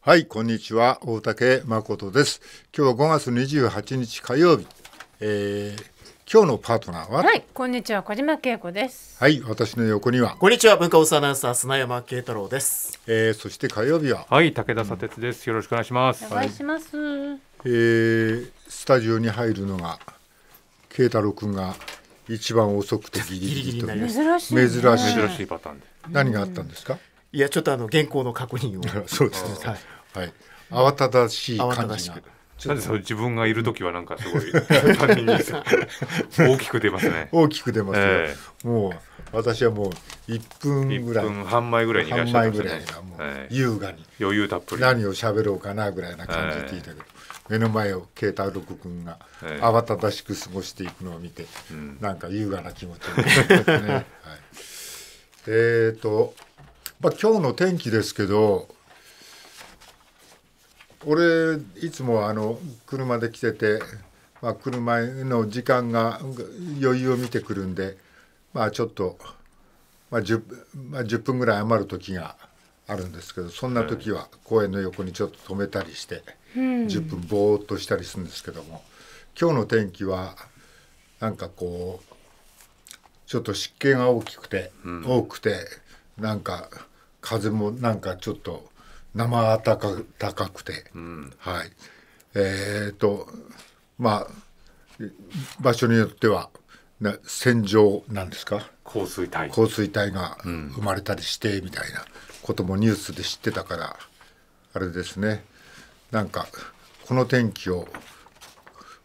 はい、こんにちは。大竹誠です。今日は5月28日火曜日。えー、今日のパートナーははい、こんにちは。小島恵子です。はい、私の横には。こんにちは。文化放送アナウンサー、砂山慶太郎です。えー、そして火曜日は。はい、武田砂鉄です。よろしくお願いします。お願いします。はい、えー、スタジオに入るのが、慶太郎君が一番遅くてギリギリと珍しい、ね、珍しいパターンで。何があったんですか、いやちょっとあの原稿の確認を そうですはい、はい、慌ただしい感じがなんでそ自分がいる時はなんかすごい 大きく出ますね。大きく出ます、ねえー、もう私はもう1分ぐらい。1分半前ぐらいにいらっしゃいまし、ね、ぐらいがもう優雅に、えー、余裕たっぷり。何を喋ろうかなぐらいな感じで聞いたけど、えー、目の前を慶太郎君が慌ただしく過ごしていくのを見て、えー、なんか優雅な気持ちになりますね。はい、えっ、ー、とまあ、今日の天気ですけど俺いつもあの車で来てて、まあ、車の時間が余裕を見てくるんで、まあ、ちょっと、まあ 10, まあ、10分ぐらい余る時があるんですけどそんな時は公園の横にちょっと止めたりして、うん、10分ぼーっとしたりするんですけども今日の天気はなんかこうちょっと湿気が大きくて、うん、多くてなんか。風もなんかちょっと生暖か高くて、うん、はい。えっ、と、まあ、場所によっては、な戦場なんですか降水帯降水帯が生まれたりしてみたいなこともニュースで知ってたから、あれですねなんかこの天気を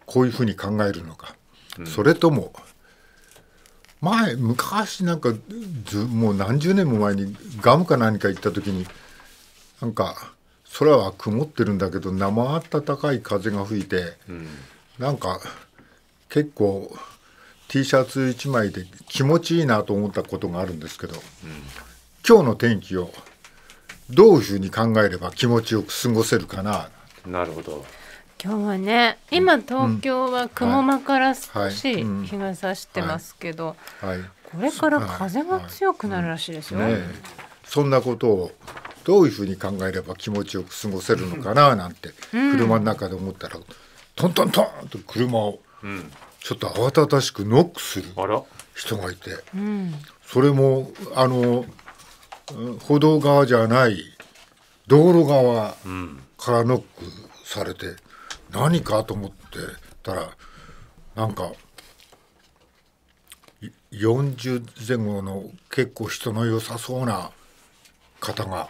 こういうふうに考えるのか、うん、それとも前昔なんかずもう何十年も前にガムか何か行った時になんか空は曇ってるんだけど生暖かい風が吹いて、うん、なんか結構 T シャツ1枚で気持ちいいなと思ったことがあるんですけど、うん、今日の天気をどういうふうに考えれば気持ちよく過ごせるかな。なるほど今日はね今東京は雲間から少し日が差してますけど、これから風が強くなるらしいですよ、ね、そんなことをどういうふうに考えれば気持ちよく過ごせるのかななんて車の中で思ったら、トントントンと車をちょっと慌ただしくノックする人がいて、それもあの歩道側じゃない道路側からノックされて。何かと思ってたらなんか40前後の結構人の良さそうな方が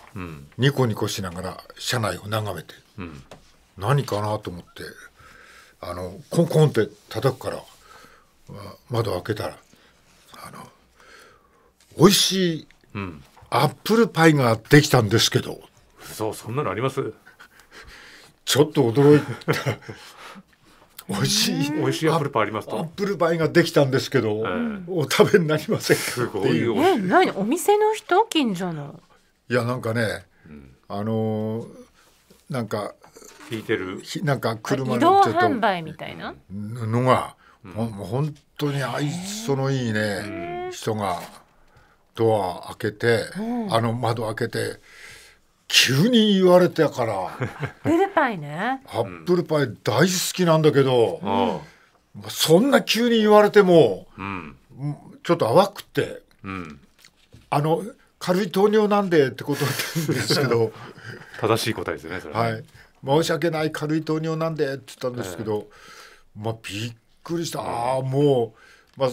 ニコニコしながら車内を眺めて、うん、何かなと思ってあのコンコンって叩くから窓開けたらあの美味しいアップルパイができたんですけど、うん、そうそんなのありますちょっと驚いた 美味しい美味しいアップルパイありますアップルパイができたんですけど、うん、お食べになりませんすごいおい何お店の人近所のいやなんかね、うん、あのなんか引いてるひなんか車乗っての移動販売みたいなのが、うん、本当にあ愛そのいいね、人がドア開けて、あの窓開けて急に言われてからアップルパイねアップルパイ大好きなんだけど、うん、そんな急に言われても、うん、ちょっと淡くて、うん、あの軽い糖尿なんでってことなんですけど 正しい答えですねそれは、はい、申し訳ない軽い糖尿なんでって言ったんですけど、えー、まあ、びっくりしたああもう、まあ、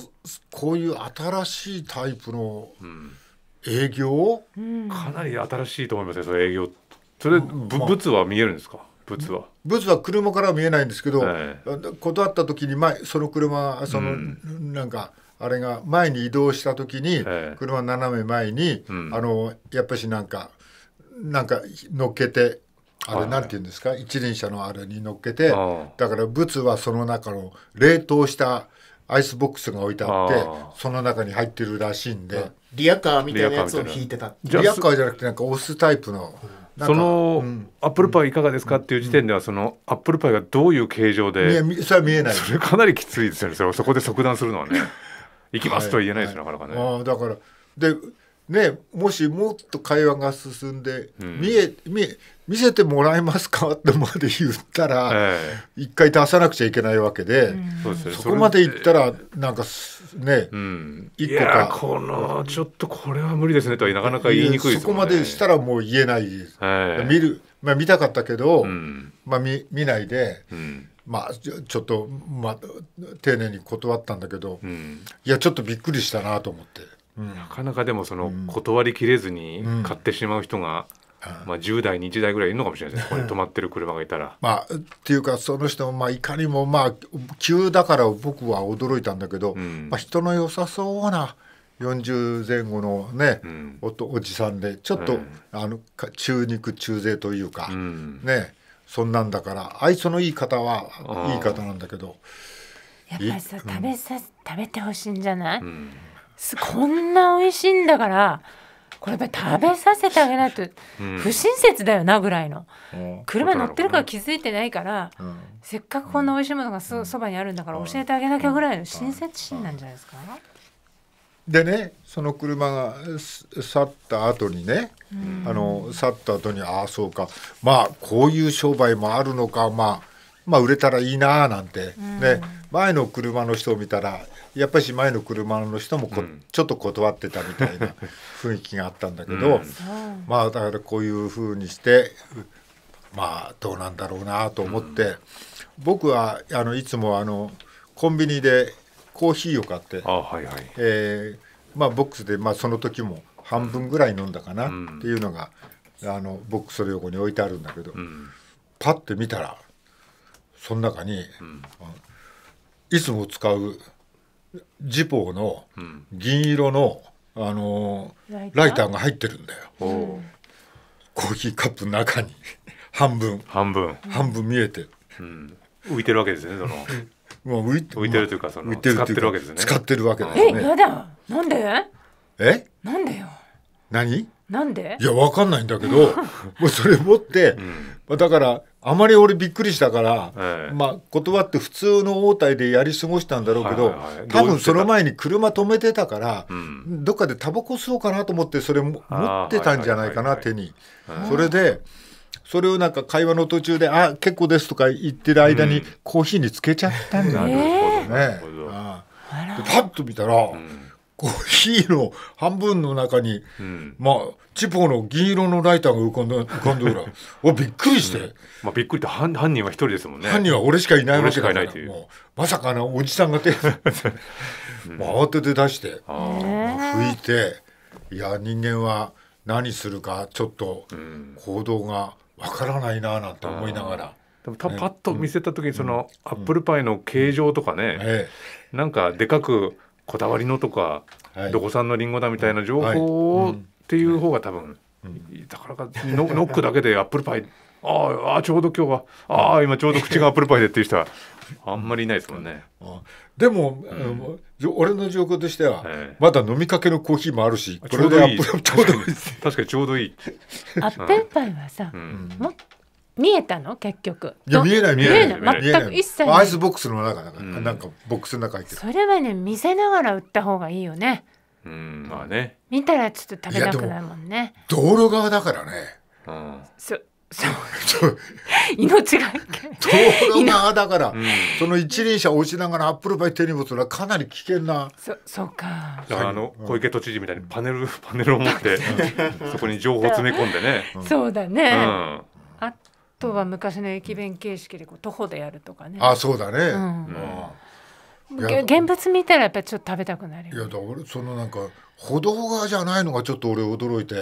こういう新しいタイプの。うん営業かなり新しいと思いますねそれ営業それ、うん、物は見えるんですか物は物は車からは見えないんですけど、えー、断った時に前その車その、うん、なんかあれが前に移動した時に、えー、車斜め前に、うん、あのやっぱしなんかなんか乗っけてあれなんて言うんですか、はい、一輪車のあれに乗っけてだから物はその中の冷凍したアイスボックスが置いてあってその中に入ってるらしいんで、リアカーみたいなやつを引いてたリアカーじゃなくてなんか押すタイプのその、アップルパイいかがですかっていう時点では、そのアップルパイがどういう形状でそれは見えないそれかなりきついですよねそこで即断するのはね 行きますとは言えないです、はい、なかなかねあだからでね、もしもっと会話が進んで、うん、見え見え見せてもらえますか ってまで言ったら、えー、一回出さなくちゃいけないわけで、うん、そこまで言ったらなんかね、うん、一個かこのちょっとこれは無理ですねとはなかなか言いにくい、ね、そこまでしたらもう言えない、えー、見る、まあ、見たかったけど、うん、まあ見、見見ないで。まあ、ちょっと、まあ、丁寧に断ったんだけど、いやちょっとびっくりしたなと思って。なかなかでもその断りきれずに買ってしまう人が、まあ、10代20代ぐらいいるのかもしれないですね こに止まってる車がいたら。まあ、っていうかその人もまあいかにもまあ急だから僕は驚いたんだけど、うん、まあ、人の良さそうな。40前後のね、うん、おとおじさんでちょっと、うん、あの中肉中背というか、ねそんなんだから愛想のいい方はいい方なんだけどやっぱりさ食べさ、食べてほしいんじゃない、こんな美味しいんだからこれやっぱり食べさせてあげないと不親切だよなぐらいの、うん、車乗ってるから気づいてないから、うん、せっかくこんな美味しいものがそ,、ばにあるんだから教えてあげなきゃぐらいの親切心なんじゃないですか、でねその車が去った後にね、うん、あの去った後にああそうかまあこういう商売もあるのかまあまあ売れたらいいなあなんて、ね前の車の人を見たらやっぱり前の車の人もこ、うん、ちょっと断ってたみたいな 雰囲気があったんだけど、うん、まあだからこういうふうにしてまあどうなんだろうなと思って、うん、僕はあのいつもあのコンビニでコーヒーを買って、はいはい、えー、まあ、ボックスで、まあ、その時も半分ぐらい飲んだかなっていうのが、あのボックスの横に置いてあるんだけど、パッて見たらその中に、いつも使うジポーの銀色の、あのー、ライターが入ってるんだよ、うん、コーヒーカップの中に 半分半分半分見えて、うん、浮いてるわけですねその まあ浮いて浮いてるというかその浮いてる使ってるわけですね使ってるわけですねえやだなんでえなんでよ何なんでいやわかんないんだけど もうそれ持って、うん、だからあまり俺びっくりしたから、ええ、まあ断って普通の応対でやり過ごしたんだろうけど、はいはい、多分その前に車止めてたから、うん、どっかでタバコ吸おうかなと思ってそれ持ってたんじゃないかな、手に、それで、それをなんか会話の途中で「あ結構です」とか言ってる間に、コーヒーにつけちゃったんだ、ね、なるほどね。ああパッと見たら、うんコーヒーの半分の中に、うん、まあ、チポの銀色のライターが浮かんで浮かんでから、おびっくりして。うん、まあ、びっくりって犯、犯人は一人ですもんね。犯人は俺しかいないわけだからいいもう、まさかのおじさんが手、うん、慌てて出して、拭いて、いや、人間は何するか、ちょっと行動がわからないな、なんて思いながら。でもた、パッと見せた時にその、アップルパイの形状とかね、ええ、なんかでかくこだわりのとか、はい、どこさんのりんごだみたいな情報を、っていう方が多分、だからか ノックだけでアップルパイああちょうど今日はああ今ちょうど口がアップルパイでっていう人はあんまりいないですもんね。でも、うん、俺の状況としては、まだ飲みかけのコーヒーもあるしこれでアップルちょうどいい 確かにちょうどいい。アップルパイはさ、もっ見えたの結局いや見えない見えない全く一切アイスボックスの中だから、うん、なんかボックスの中入ってるそれはね見せながら売った方がいいよねうんまあね見たらちょっと食べたくなるもんね道路側だからね、うん、そそう 命がけ道路側だから、うん、その一輪車を押しながらアップルパイ手に持つのはかなり危険なそそうかあの小池都知事みたいにパネルパネルを持ってそこに情報詰め込んでね、そうだね、あっとは昔の駅弁形式でこう徒歩でやるとかねあそうだね、うんうん、現物見たらやっぱちょっと食べたくなる、ね、いや俺そのなんか歩道側じゃないのがちょっと俺驚いて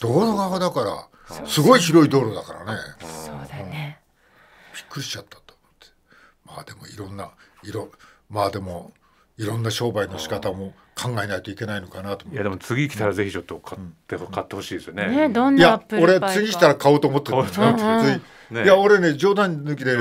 道路側だからすごい広い道路だからねそうだね、うん、びっくりしちゃったと思ってまあでもいろんないろまあでもいろんな商売の仕方も考えないといけないのかなといやでも次来たらぜひちょっと買って、うん、買ってほしいですよね。ねどんないや俺次来たら買おうと思ってるんですよ。ね、いや俺ね冗談抜きで,、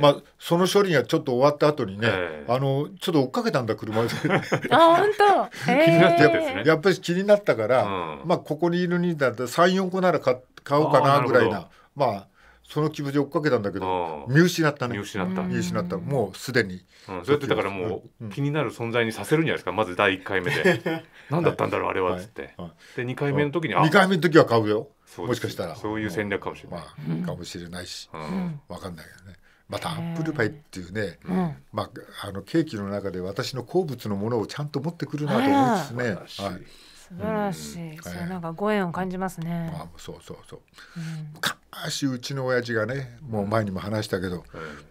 まあ、その処理がちょっと終わった後にね、えー、あのちょっと追っかけたんだ車で あ本当、えー、気になってややっぱり気になったから、うん、まあここにいるにだって34個なら買買おうかなぐらいなまあその気持ち追っかけたんだけど見失ったね見失った見失ったもうすでに、うん、そうやってだからもう気になる存在にさせるんじゃないですかまず第1回目で 何だったんだろうあれはっつって、はい、で2回目の時に2回目の時は買うよもしかしたらそういう戦略かもしれない、うん、まあ、かもしれないし、うん、分かんないけどねまたアップルパイっていうね、うん、まあ、あのケーキの中で私の好物のものをちゃんと持ってくるなと思うんですね。はい素晴らしい、うん、それなんかご縁を感じますね、まあ、そうそうそう、昔うちの親父がねもう前にも話したけど、も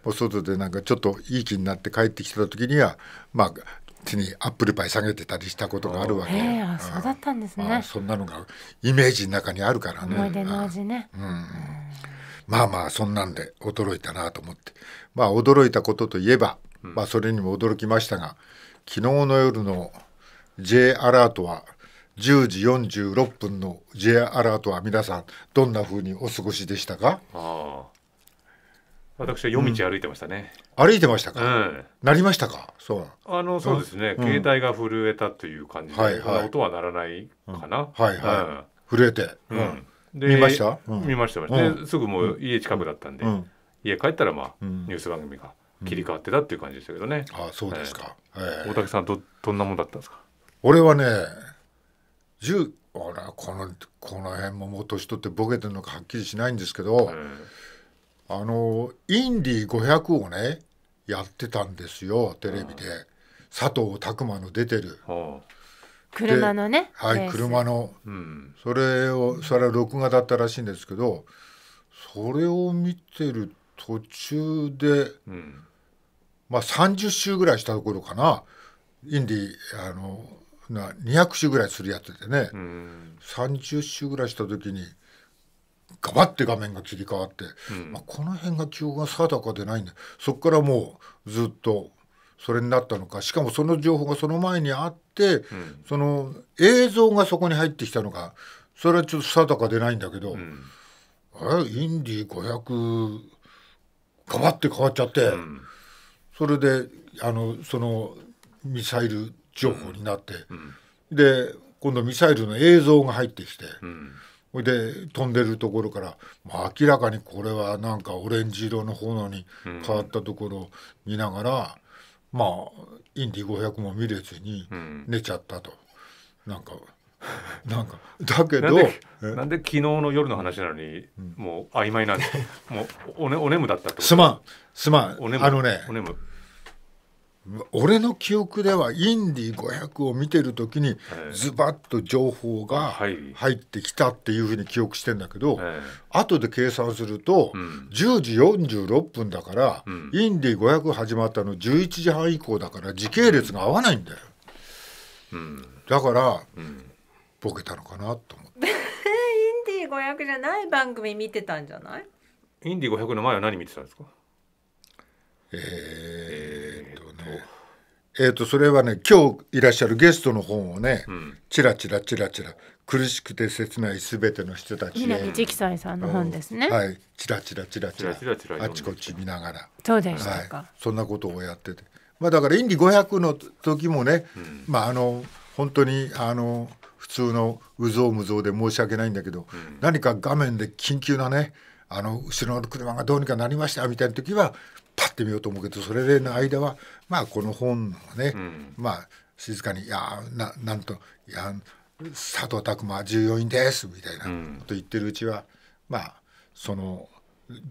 う外でなんかちょっといい気になって帰ってきた時にはまあ手にアップルパイ下げてたりしたことがあるわけ、えー、そうだったんですね、まあ、そんなのがイメージの中にあるからね思い出の味ね、うん、まあまあそんなんで驚いたなと思ってまあ驚いたことといえば、まあそれにも驚きましたが昨日の夜の J アラートは「10時46分の J アラートは皆さんどんなふうにお過ごしでしたかああ私は夜道歩いてましたね、うん、歩いてましたか、うん、なりましたかそうあのそうですね、うん、携帯が震えたという感じで、はいはい、音はならないかな、はいはい、震えて、うん見ました、見ましたですぐもう家近くだったんで、家帰ったらまあ、ニュース番組が切り替わってたっていう感じでしたけどね、ああそうですか、えー、大竹さんどどんなもんだったんですか俺はね10俺はこのこの辺ももう年取ってボケてるのかはっきりしないんですけど、あのインディ500をねやってたんですよテレビで、佐藤拓磨の出てる。車のねはい車の、うん、それをそれは録画だったらしいんですけどそれを見てる途中で、うん、まあ30周ぐらいしたところかなインディあのな200種ぐらいするやつでね、うん、30種ぐらいした時にガバッて画面が切り替わって、うん、まあ、この辺が記憶が定かでないんでそこからもうずっとそれになったのかしかもその情報がその前にあって、うん、その映像がそこに入ってきたのかそれはちょっと定かでないんだけど、うん、あれインディー500ガバッて変わっちゃって、それであのそのミサイル情報になって、で今度ミサイルの映像が入ってきて、うん、で飛んでるところから、まあ、明らかにこれはなんかオレンジ色の炎に変わったところを見ながら、うん、まあインディ500も見れずに寝ちゃったと、うん、なんか。なんかだけどなんで昨日の夜の話なのに、もう曖昧なんでもうお,、ね、おねむだったってすまんすまんあのねおねむ俺の記憶ではインディ500を見てる時にズバッと情報が入ってきたっていうふうに記憶してんだけど、後で計算すると10時46分だから、インディ500始まったの11時半以降だから時系列が合わないんだよ、だから、ボケたのかなと思って インディ500じゃない番組見てたんじゃないインディ500の前は何見てたんですかえーえー、とそれはね今日いらっしゃるゲストの本をね、うん、チラチラチラチラ苦しくて切ないすべての人たち南直さんの本ですね、うん、はいチラチラチラチラあちこち見ながらそうでしたはい、そんなことをやっててまあだからインディ500の時もね、うん、まああの本当にあの普通のうぞうむぞうで申し訳ないんだけど、うん、何か画面で緊急なねあの後ろの車がどうにかなりましたみたいな時はパッて見ようと思うけどそれでの間はまあこの本のね、うん、まあ静かに「いやななんといや佐藤拓磨重要員です」みたいなこと言ってるうちは、まあその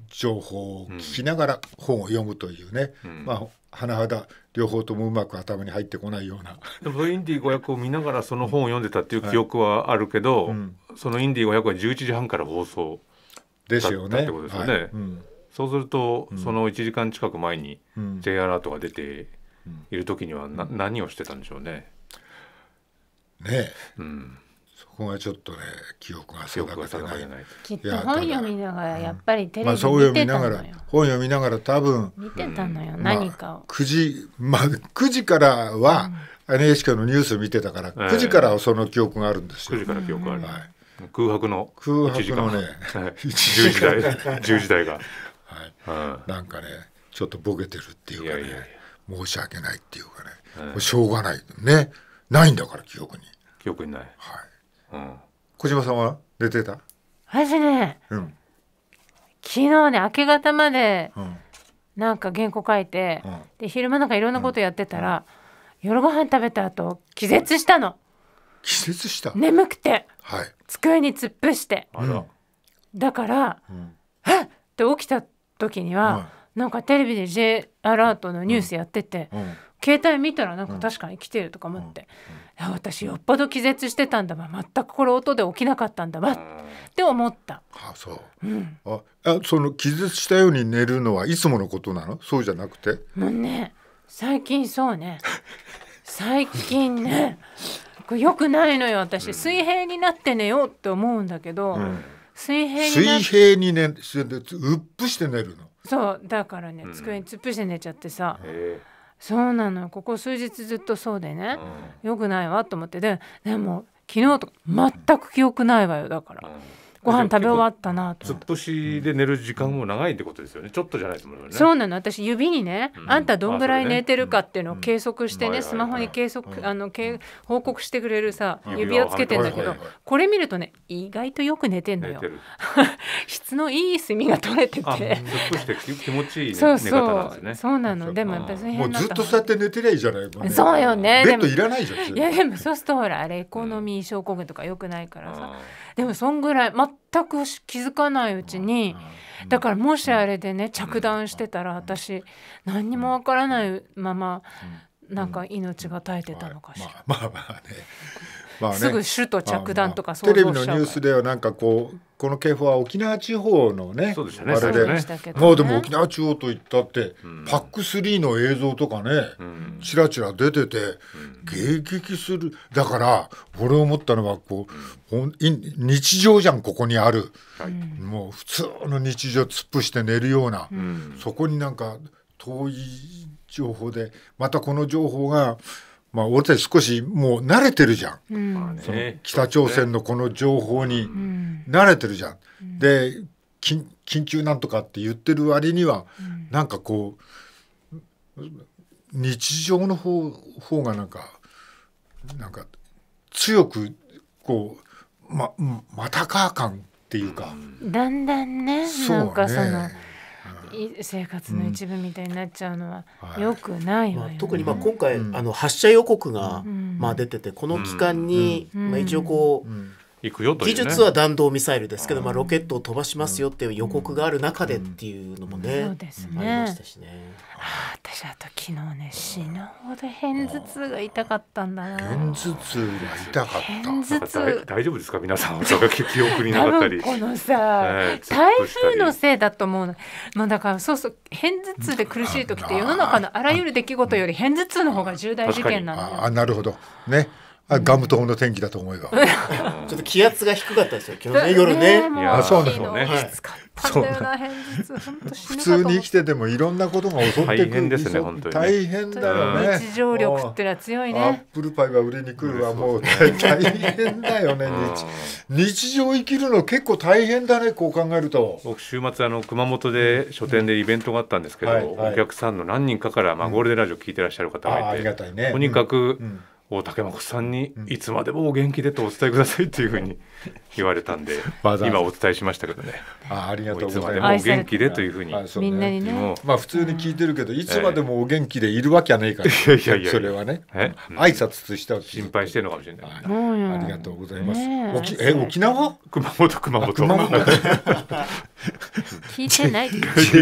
情報を聞きながら本を読むというね、うん、まあ甚だ両方ともうまく頭に入ってこないような。でもインディー500を見ながらその本を読んでたっていう記憶はあるけど、はいうん、そのインディー500は11時半から放送だったってことですよね。はいうんそうすると、その1時間近く前に J アラートが出ている時にはな、何をしてたんでしょうね。ねうん、そこがちょっとね記憶が定かじゃないないきっと本読みながらやっぱりテレビ見てたのよ、まあ、そう読みながら本読みながら多分見てたのよ、ん、何かを、9時まあ9時からは、NHK のニュース見てたから、うん、9時からはその記憶があるんですよ、えー、9時から記憶ある、はい、空白の空白のね1 時台10時台がはい、なんかねちょっとボケてるっていうかね申し訳ないっていうかね、もうしょうがないねないんだから記憶に記憶にないはい、うん、小島さんは寝てた私ね、うん、昨日ね明け方まで、うんなんか原稿書いて、うん、で昼間なんかいろんなことやってたら、うん、夜ご飯食べた後気絶したの気絶した眠くて、はい、机に突っ伏して、あら、だから、うん、えっって起きた時には、はい、なんかテレビで J アラートのニュースやってて、うんうん、携帯見たらなんか確かに来てるとか思って、うん、私よっぽど気絶してたんだわ全くこれ音で起きなかったんだわって思った。あそう、うん、あその気絶したように寝るのはいつものことなのそうじゃなくてもうね最近そうね最近ねよくないのよ私水平になって寝ようって思うんだけど。うん水平に水平にねうっぷして寝るのそうだからね机に突っ伏して寝ちゃってさ、そうなのここ数日ずっとそうでね、よくないわと思ってででも昨日とか全く記憶ないわよだから。ご飯食べ終わったなと。突っ伏しで寝る時間も長いってことですよね。ちょっとじゃないと思うよね。そうなの。私指にね、あんたどんぐらい寝てるかっていうのを計測してね、スマホに計測あの計報告してくれるさ指をつけてんだけど、これ見るとね、意外とよく寝てんのよ。質のいい睡眠が取れてて。突っして気持ちいい そうそう。そうなの。でも私にもうずっとそうやって寝てりゃいいじゃない。そうよね。ベッドいらないじゃん。いやでもそうするとほらあれエコノミー症候群とかよくないからさ。でもそんぐらい全く気づかないうちにだからもしあれでね着弾してたら私何にもわからないままなんか命が絶えてたのかしら。まあまあねまあね、すぐ首都着弾とかうまあ、テレビのニュースではなんかこうこの警報は沖縄地方のね、ね、あれで、ね、まあでも沖縄地方といったって、うん、パック3の映像とかね、うん、ちらちら出てて、迎撃するだから俺思ったのはこう、うん、日常じゃんここにある、はい、もう普通の日常突っ伏して寝るような、うん、そこになんか遠い情報でまたこの情報がまあ、俺たち少しもう慣れてるじゃん、うん、北朝鮮のこの情報に慣れてるじゃん。うん、で緊急なんとかって言ってる割には、うん、なんかこう日常の方方がなんかなんか強くこうままたか感っていうか、だんだんねそうなんかその。生活の一部みたいになっちゃうのは、うん、よくないわよね、まあ、特にまあ今回、うん、あの発射予告がまあ出ててこの期間に、まあ、一応こう、行くよと、ね、技術は弾道ミサイルですけど、まあ、ロケットを飛ばしますよっていう予告がある中でっていうのもね、そうですねありましたしねあ私あと昨日ね死ぬほど片頭痛が痛かったんだな片頭痛が痛かった片頭痛大丈夫ですか皆さん記憶になかったりこのさ、え台風のせいだと思うの、まあ、だからそうそう片頭痛で苦しい時って世の中のあらゆる出来事より片頭痛の方が重大事件なんだよあなるほどねあガム島の天気だと思えば ちょっと気圧が低かったですよ今日ね夜ねいやそうなのね、はね。そうな普通に生きててもいろんなことが襲ってくる大変ですね本当に、大変だよね日常力ってのは強いねアップルパイが売りに来るはもう大変だよね日常生きるの結構大変だねこう考えると僕週末あの熊本で書店でイベントがあったんですけど、お客さんの何人かから、まあ、ゴールデンラジオ聞いてらっしゃる方がいて、いね。とにかく、大竹まこさんにいつまでもお元気でとお伝えくださいというふうに 言われたんで、今お伝えしましたけどね。あありがとうございつまでもお元気でというふうに。みんなにね。まあ普通に聞いてるけど、いつまでもお元気でいるわけはないから。いやいやいやそれはね。挨拶としたは心配してるのかもしれない。ありがとうございます。沖え沖縄？熊本熊本。聞いてない。J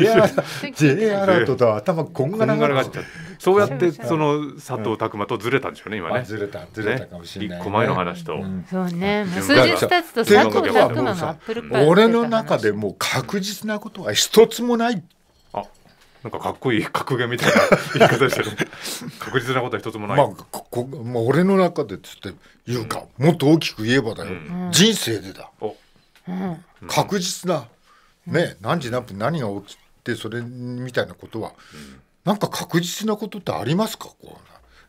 アラートと頭こんがらがっちゃって。そうやってその佐藤拓磨とずれたんでしょうね今ね。ずれたずれたかもしれない。一個前の話と。そうね。数日経つと佐藤拓磨の俺の中でもう確実なことは一つもない。あ、なんかかっこいい 格言みたいな言い方してる。確実なことは一つもない。まあここまあ俺の中でつって言うか、もっと大きく言えばだよ。人生でだ。確実なね何時何分何が起きてそれみたいなことは。うんなんか確実なことってありますかこう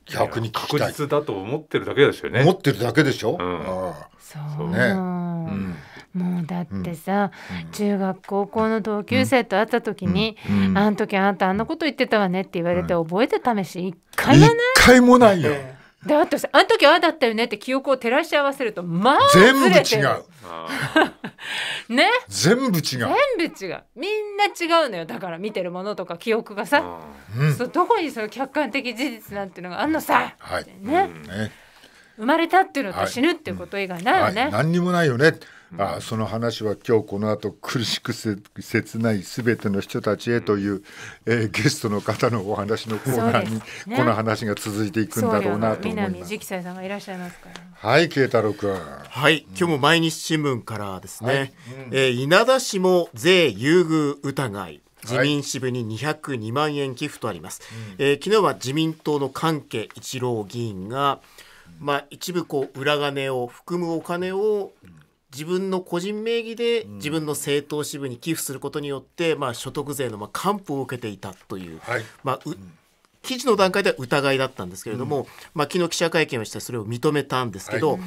逆に確実だと思ってるだけですよね思ってるだけでしょ、うん、あそうね、うん、もうだってさ、うん、中学高校の同級生と会った時に、うん、あの時あんたあんなこと言ってたわねって言われて覚えてたし一回もない一回もないよであとさあの時ああだったよねって記憶を照らし合わせるとまあ全部違うね全部違う全部違うみんな違うのよだから見てるものとか記憶がさ、うん、そうどこにその客観的事実なんていうのがあんのさ、はい、ねね、生まれたっていうのと死ぬっていうこと以外ないよねはいうんはい、何にもないよねあその話は今日この後苦しくせ切ない全ての人たちへという、えー、ゲストの方のお話のコーナーに、ね、この話が続いていくんだろうなと思います。南さんがいらっしゃいますから。はい、慶太郎君。はい、今日も毎日新聞からですね。はい、えー、稲田氏も税優遇疑い。自民支部に202万円寄付とあります、はい、えー、昨日は自民党の関係一郎議員が、まあ、一部こう裏金を含むお金を自分の個人名義で自分の政党支部に寄付することによって、まあ、所得税のまあ還付を受けていたという、はい、まあ、う記事の段階では疑いだったんですけれども、うん、まあ、昨日記者会見をしてそれを認めたんですけど、はい、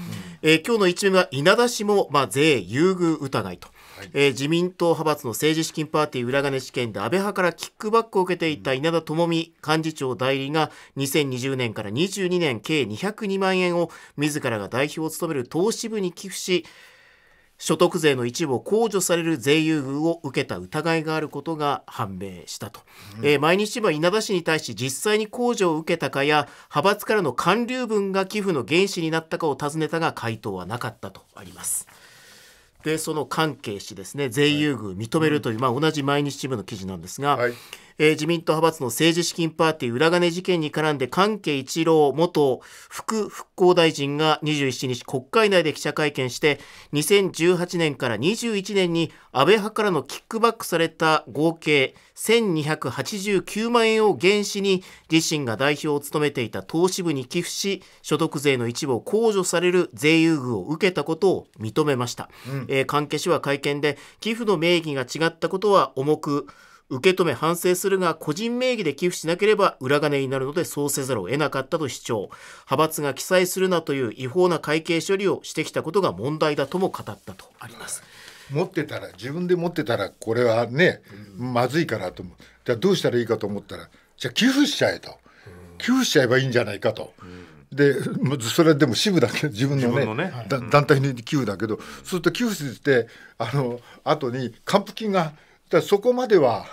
えー、今日の一面は稲田氏も、まあ、税優遇疑いと。えー、自民党派閥の政治資金パーティー裏金事件で安倍派からキックバックを受けていた稲田朋美幹事長代理が2020年から22年計202万円を自らが代表を務める党支部に寄付し所得税の一部を控除される税優遇を受けた疑いがあることが判明したと、うん、えー、毎日新聞稲田氏に対し実際に控除を受けたかや派閥からの還流分が寄付の原資になったかを尋ねたが回答はなかったとあります。でその関係氏ですね税優遇認めるという、はい、まあ、同じ毎日新聞の記事なんですが、はいえー、自民党派閥の政治資金パーティー裏金事件に絡んで関係一郎元副復興大臣が27日国会内で記者会見して2018年から21年に安倍派からのキックバックされた合計1289万円を原資に自身が代表を務めていた投資部に寄付し所得税の一部を控除される税優遇を受けたことを認めました、うん、えー、関係者は会見で寄付の名義が違ったことは重く受け止め反省するが個人名義で寄付しなければ裏金になるのでそうせざるを得なかったと主張派閥が記載するなという違法な会計処理をしてきたことが問題だとも語ったとあります。持ってたら自分で持ってたらこれはね、うん、まずいからと思うじゃあどうしたらいいかと思ったらじゃあ寄付しちゃえと、うん、寄付しちゃえばいいんじゃないかと。うんでそれはでも支部だけ自分のね、ねはい、団体に寄付だけど、そうすると寄付してあの後に還付金がだそこまでは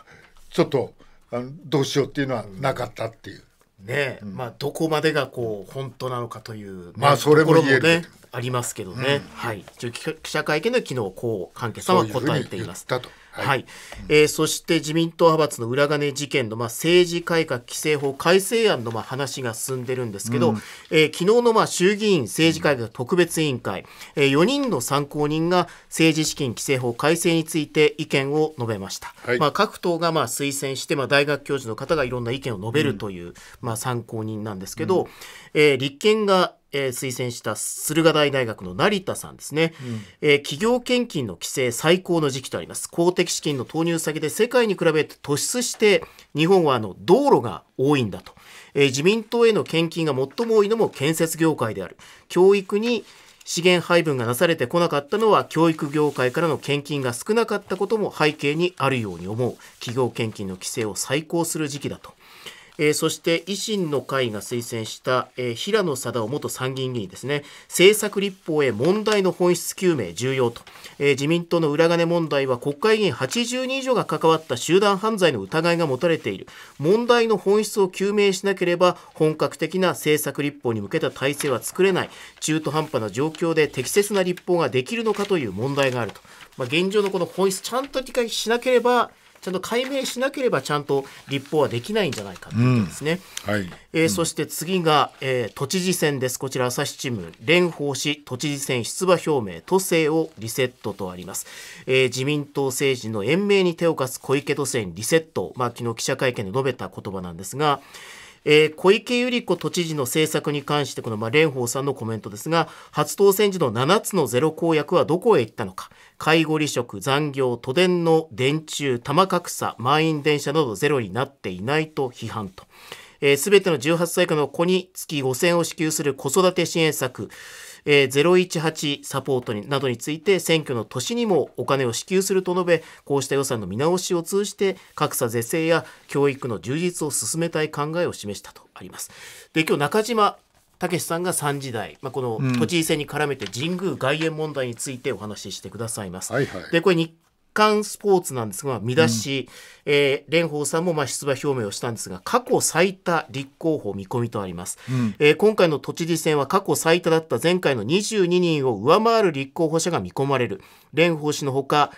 ちょっとあのどうしようっていうのはなかったっていう。ね、うん、まあどこまでがこう本当なのかという、ね、まあそれも言えねありますけどね、うん、はい記者会見で昨日こう関係者は答えています。ううはいはい、えー、そして自民党派閥の裏金事件の、まあ、政治改革規制法改正案の、まあ、話が進んでるんですけど、うん、えー、昨日の、まあ、衆議院政治改革特別委員会、えー、4人の参考人が政治資金規正法改正について意見を述べました、はい、まあ、各党が、まあ、推薦して、まあ、大学教授の方がいろんな意見を述べるという、うん、まあ、参考人なんですけど、うん、えー、立憲がえー、推薦した駿河台大学の成田さんですね、うん、えー、企業献金の規制最高の時期とあります公的資金の投入先で世界に比べて突出して日本はあの道路が多いんだと、えー、自民党への献金が最も多いのも建設業界である教育に資源配分がなされてこなかったのは教育業界からの献金が少なかったことも背景にあるように思う企業献金の規制を再考する時期だと。えー、そして維新の会が推薦した、えー、平野貞夫元参議院議員ですね政策立法へ問題の本質究明重要と、えー、自民党の裏金問題は国会議員80人以上が関わった集団犯罪の疑いが持たれている問題の本質を究明しなければ本格的な政策立法に向けた体制は作れない中途半端な状況で適切な立法ができるのかという問題があると、まあ、現状のこの本質ちゃんと理解しなければちゃんと解明しなければちゃんと立法はできないんじゃないかということですね、うん、はいえー、そして次が、えー、都知事選ですこちら朝日新聞蓮舫氏都知事選出馬表明都政をリセットとあります、えー、自民党政治の延命に手を貸す小池都政にリセットまあ昨日記者会見で述べた言葉なんですがえー、小池百合子都知事の政策に関してこの、まあ、蓮舫さんのコメントですが初当選時の7つのゼロ公約はどこへ行ったのか介護離職残業都電の電柱玉格差満員電車などゼロになっていないと批判と。す、えー、べ、ての18歳以下の子に月5000円を支給する子育て支援策、えー、018サポートになどについて選挙の年にもお金を支給すると述べこうした予算の見直しを通じて格差是正や教育の充実を進めたい考えを示したとあります。で今日中島たけしさんが3時台、まあ、この都知事選に絡めて神宮外苑問題についてお話ししてくださいます。うんはいはい、でこれ日刊スポーツなんですが、見出し、うん、えー、蓮舫さんもまあ出馬表明をしたんですが、過去最多立候補見込みとあります、うん、えー、今回の都知事選は過去最多だった前回の22人を上回る立候補者が見込まれる。蓮舫氏のほか、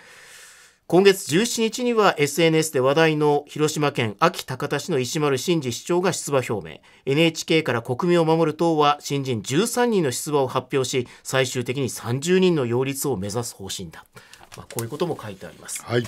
今月17日には SNS で話題の広島県安芸高田市の石丸真二市長が出馬表明 NHK から国民を守る党は新人13人の出馬を発表し最終的に30人の擁立を目指す方針だまあ、こういうことも書いてあります。はい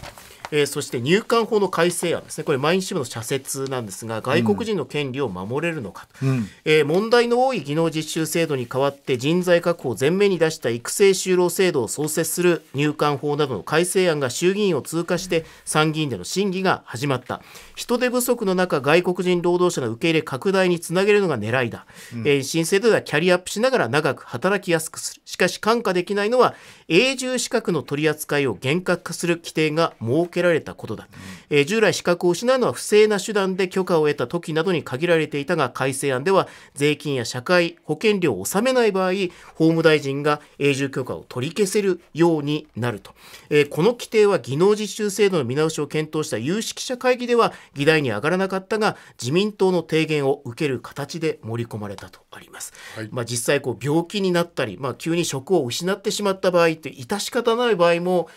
えー、そして入管法の改正案ですねこれ毎日新聞の社説なんですが外国人の権利を守れるのかと、うん、えー、問題の多い技能実習制度に代わって人材確保を前面に出した育成就労制度を創設する入管法などの改正案が衆議院を通過して参議院での審議が始まった人手不足の中外国人労働者の受け入れ拡大につなげるのが狙いだ、うん、えー、新制度ではキャリアアップしながら長く働きやすくするしかし看過できないのは永住資格の取り扱いを厳格化する規定が設けけられたことだ、うん、えー、従来資格を失うのは不正な手段で許可を得た時などに限られていたが改正案では税金や社会保険料を納めない場合法務大臣が永住許可を取り消せるようになると、えー、この規定は技能実習制度の見直しを検討した有識者会議では議題に上がらなかったが自民党の提言を受ける形で盛り込まれたとあります、はい、まあ、実際こう病気になったり、まあ、急に職を失ってしまった場合って致し方ない場合も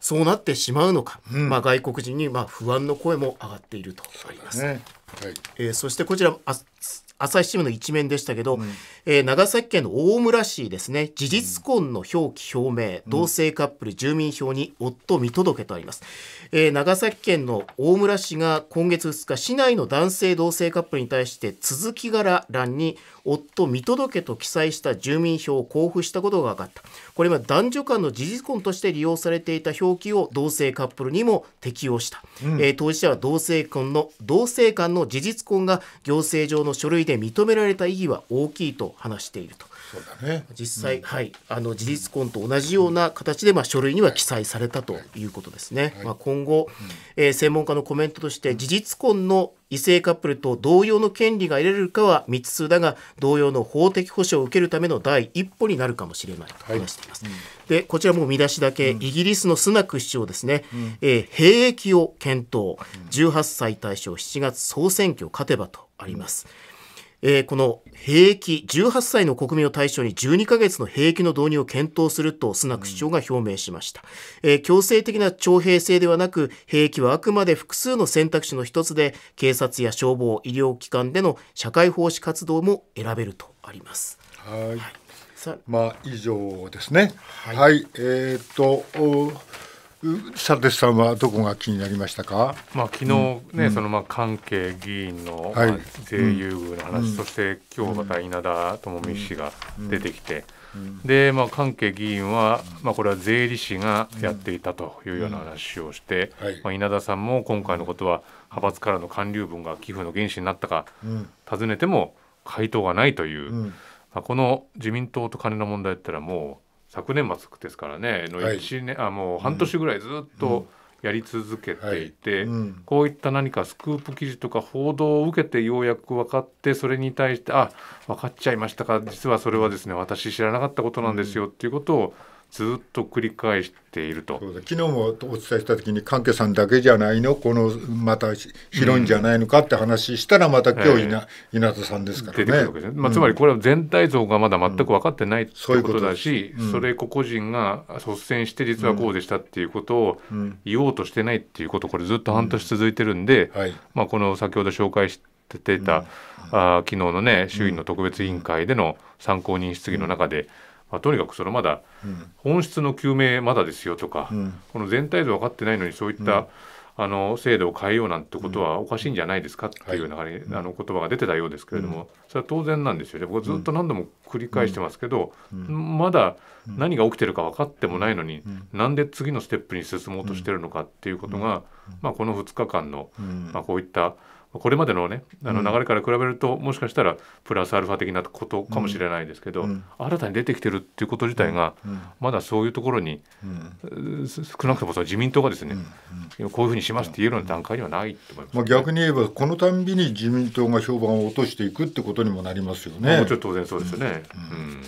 そうなってしまうのか、うん、まあ、外国人にまあ不安の声も上がっているとあります。そ、ねはい、えー、そしてこちらあ朝日新聞の一面でしたけど、うん、えー、長崎県の大村市ですね事実婚の表記表明、同性カップル住民票に夫見届けとあります、えー、長崎県の大村市が今月2日市内の男性同性カップルに対して続き柄欄に夫見届けと記載した住民票を交付したことが分かったこれは男女間の事実婚として利用されていた表記を同性カップルにも適用した、うん、えー、当事者は同性婚の同性間の事実婚が行政上の書類で認められた意義は大きいと話していると。そうだね、実際、うん、はい、あの事実婚と同じような形で、まあ、書類には記載されたということですね。はい、まあ、今後、うん、えー、専門家のコメントとして、事実婚の異性カップルと同様の権利が得られるかは未知数だが、同様の法的保障を受けるための第一歩になるかもしれないと話しています。はいうん、で、こちらも見出しだけ、イギリスのスナク首相ですね、うん、えー、兵役を検討、18歳対象7月総選挙勝てばとあります。うんえー、この兵役、18歳の国民を対象に12ヶ月の兵役の導入を検討するとスナク首相が表明しました。えー、強制的な徴兵制ではなく、兵役はあくまで複数の選択肢の一つで、警察や消防、医療機関での社会奉仕活動も選べるとあります。はいはいまあ、以上ですね。はい、はい、えー、っと。佐哲さんはどこが気になりましたか、まあ、昨日ね、うん、そのまあ関係議員の、はい、税優遇の話、うん、そして今日また稲田朋美氏が出てきて、うん、で、まあ、関係議員は、まあ、これは税理士がやっていたというような話をして、はい、まあ、稲田さんも今回のことは派閥からの還流分が寄付の原資になったか尋ねても回答がないという、まあ、この自民党と金の問題ってのはもう昨年末ですからねの1年、はい、あもう半年ぐらいずっとやり続けていて、うんうんはいうん、こういった何かスクープ記事とか報道を受けてようやく分かってそれに対してあ分かっちゃいましたか実はそれはですね私知らなかったことなんですよっていうことを、うんずっと繰り返していると昨日もお伝えした時に関係さんだけじゃないのこのまた広いんじゃないのかって話したらまた今日、うん、稲稲田さんですからね。出てくるわけです、まあ、つまりこれは全体像がまだ全く分かってないってことだし、うん、それ個々人が率先して実はこうでしたっていうことを言おうとしてないっていうことこれずっと半年続いてるんで、はい、まあ、この先ほど紹介してた、うん、あ昨日のね衆院の特別委員会での参考人質疑の中で。うんまあ、とにかくそのまだ本質の究明まだですよとか、うん、この全体像分かってないのにそういった、うん、あの制度を変えようなんてことはおかしいんじゃないですかっていう流れ、うん、あの言葉が出てたようですけれども、うん、それは当然なんですよね僕はずっと何度も繰り返してますけど、まだ何が起きてるか分かってもないのに、うなんで次のステップに進もうとしてるのかっていうことが、まあ、この2日間の、まあ、こういったこれまでのねあの流れから比べると、もしかしたらプラスアルファ的なことかもしれないですけど、新たに出てきてるっていうこと自体が、まだそういうところに、少なくともその自民党がですね、こういうふうにしますって言えるような段階にはないと思います、まあ、逆に言えばこのたんびに自民党が評判を落としていくってことにもなりますよね。もうちょっと当然そうですよね、うん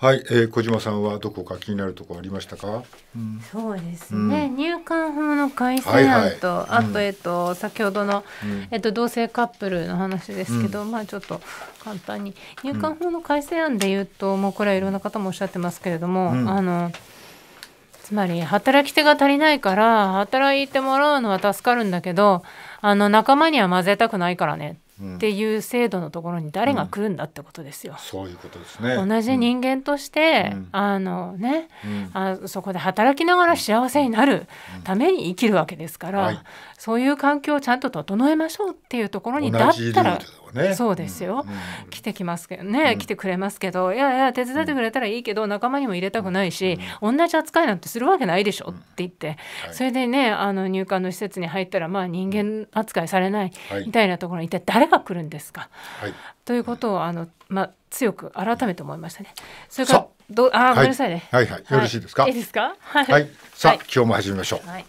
はい、えー、小島さんはどこか気になるとこありましたか、うん、そうですね、うん、入管法の改正案と、はいはい、あと、えっと、先ほどの、うん、えっと、同性カップルの話ですけど、まあちょっと簡単に入管法の改正案で言うと、もうこれはいろんな方もおっしゃってますけれども、あのつまり働き手が足りないから働いてもらうのは助かるんだけどあの仲間には混ぜたくないからねっていう制度のところに誰が来るんだってことですよ。そういうことですね。同じ人間として、あのね、あそこで働きながら幸せになるために生きるわけですから、そういう環境をちゃんと整えましょうっていうところにだったら。ね、そうですよ、うん、来てきますけどね、うん、来てくれますけどいやいや手伝ってくれたらいいけど、仲間にも入れたくないし、うん、同じ扱いなんてするわけないでしょって言って、はい、それでねあの入管の施設に入ったらまあ人間扱いされないみたいなところに一体誰が来るんですか、はい、ということをあの、まあ、強く改めて思いましたね。それからどあ、はい、ごめんなさいね、はいはい、よろしいですか、いいですかはい、さあ、今日も始めましょう。はい